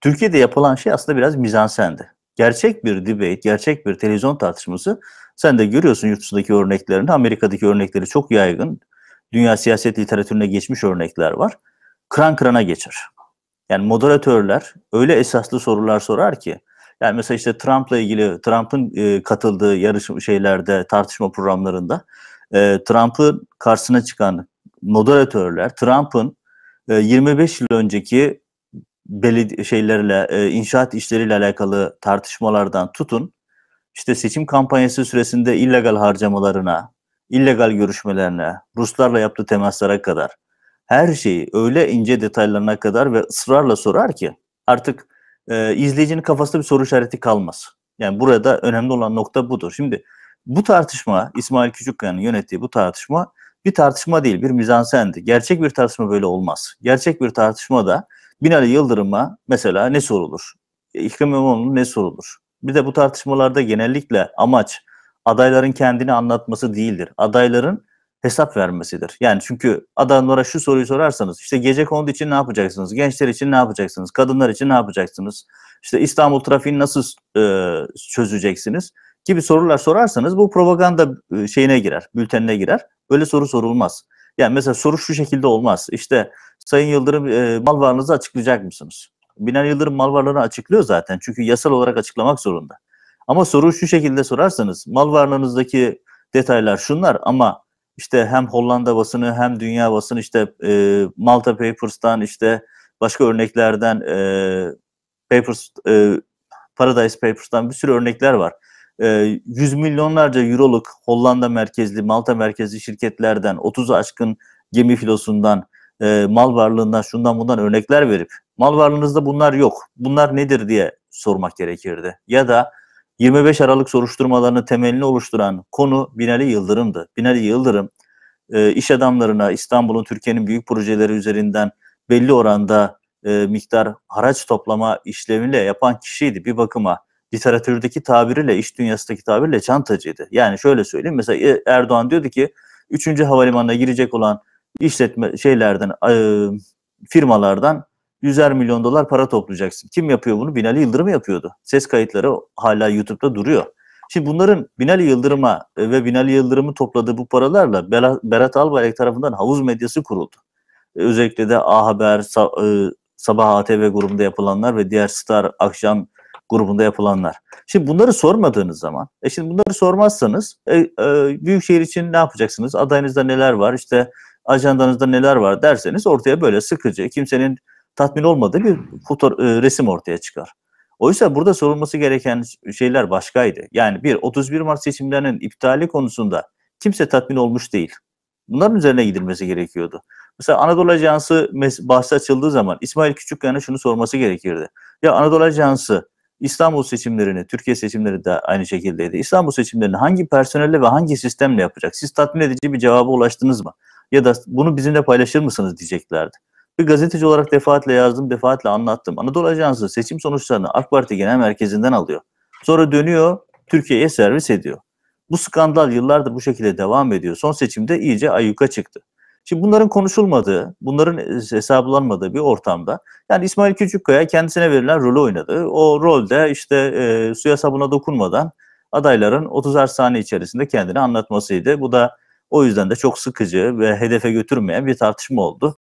Türkiye'de yapılan şey aslında biraz mizansendi. Gerçek bir debate, gerçek bir televizyon tartışması sen de görüyorsun yurt dışındaki örneklerini, Amerika'daki örnekleri çok yaygın. Dünya siyaset literatürüne geçmiş örnekler var. Kıran kırana geçer. Yani moderatörler öyle esaslı sorular sorar ki yani mesela işte Trump'la ilgili Trump'ın e, katıldığı yarışım şeylerde tartışma programlarında e, Trump'ın karşısına çıkan moderatörler Trump'ın 25 e, yıl önceki beledi şeylerle, e, inşaat işleriyle alakalı tartışmalardan tutun, işte seçim kampanyası süresinde illegal harcamalarına, illegal görüşmelerine, Ruslarla yaptığı temaslara kadar her şeyi öyle ince detaylarına kadar ve ısrarla sorar ki artık e, izleyicinin kafasında bir soru işareti kalmaz. Yani burada önemli olan nokta budur. Şimdi bu tartışma İsmail Küçükkaya'nın yönettiği bu tartışma bir tartışma değil, bir mizansendi. Gerçek bir tartışma böyle olmaz. Gerçek bir tartışma da Binali Yıldırım'a mesela ne sorulur? E, İkrim İmamoğlu'na ne sorulur? Bir de bu tartışmalarda genellikle amaç adayların kendini anlatması değildir. Adayların hesap vermesidir. Yani çünkü adaylara şu soruyu sorarsanız işte gece kondu için ne yapacaksınız? Gençler için ne yapacaksınız? Kadınlar için ne yapacaksınız? İşte İstanbul trafiğini nasıl e, çözeceksiniz? Gibi sorular sorarsanız bu propaganda e, şeyine girer, bültenine girer. Öyle soru sorulmaz. Yani mesela soru şu şekilde olmaz. İşte Sayın Yıldırım e, mal varlığınızı açıklayacak mısınız? Binali Yıldırım mal varlığını açıklıyor zaten. Çünkü yasal olarak açıklamak zorunda. Ama soru şu şekilde sorarsanız mal varlığınızdaki detaylar şunlar ama işte hem Hollanda basını hem dünya basını işte e, Malta Papers'tan işte başka örneklerden e, Papers e, Paradise Papers'tan bir sürü örnekler var. E, yüz milyonlarca euroluk Hollanda merkezli, Malta merkezli şirketlerden 30 aşkın gemi filosundan e, mal varlığından şundan bundan örnekler verip mal varlığınızda bunlar yok. Bunlar nedir diye sormak gerekirdi. Ya da 25 Aralık soruşturmalarını temelini oluşturan konu Binali Yıldırım'dı. Binali Yıldırım e, iş adamlarına İstanbul'un Türkiye'nin büyük projeleri üzerinden belli oranda e, miktar haraç toplama işlemiyle yapan kişiydi bir bakıma. Literatürdeki tabiriyle, iş dünyasındaki tabiriyle çantacıydı. Yani şöyle söyleyeyim mesela e, Erdoğan diyordu ki 3. havalimanına girecek olan işletme şeylerden e, firmalardan yüzer milyon dolar para toplayacaksın. Kim yapıyor bunu? Binali Yıldırım yapıyordu. Ses kayıtları hala YouTube'da duruyor. Şimdi bunların Binali Yıldırım'a e, ve Binali Yıldırım'ın topladığı bu paralarla Berat Albayrak tarafından havuz medyası kuruldu. E, özellikle de A Haber, e, Sabah ATV grubunda yapılanlar ve diğer Star Akşam grubunda yapılanlar. Şimdi bunları sormadığınız zaman, e şimdi bunları sormazsanız e, e, Büyükşehir için ne yapacaksınız? Adayınızda neler var? İşte ajandanızda neler var derseniz ortaya böyle sıkıcı, kimsenin tatmin olmadığı bir foto, e, resim ortaya çıkar. Oysa burada sorulması gereken şeyler başkaydı. Yani bir, 31 Mart seçimlerinin iptali konusunda kimse tatmin olmuş değil. Bunların üzerine gidilmesi gerekiyordu. Mesela Anadolu Ajansı bahsi açıldığı zaman İsmail Küçükkaya'na şunu sorması gerekirdi. Ya Anadolu Ajansı İstanbul seçimlerini, Türkiye seçimleri de aynı şekildeydi. İstanbul seçimlerini hangi personelle ve hangi sistemle yapacak? Siz tatmin edici bir cevaba ulaştınız mı? ya da bunu bizimle paylaşır mısınız diyeceklerdi. Bir gazeteci olarak defaatle yazdım, defaatle anlattım. Anadolu Ajansı seçim sonuçlarını AK Parti Genel Merkezi'nden alıyor. Sonra dönüyor, Türkiye'ye servis ediyor. Bu skandal yıllardır bu şekilde devam ediyor. Son seçimde iyice ayyuka çıktı. Şimdi bunların konuşulmadığı, bunların hesaplanmadığı bir ortamda yani İsmail Küçükkaya kendisine verilen rolü oynadı. O rolde işte e, suya sabuna dokunmadan adayların 30 saniye içerisinde kendini anlatmasıydı. Bu da o yüzden de çok sıkıcı ve hedefe götürmeyen bir tartışma oldu.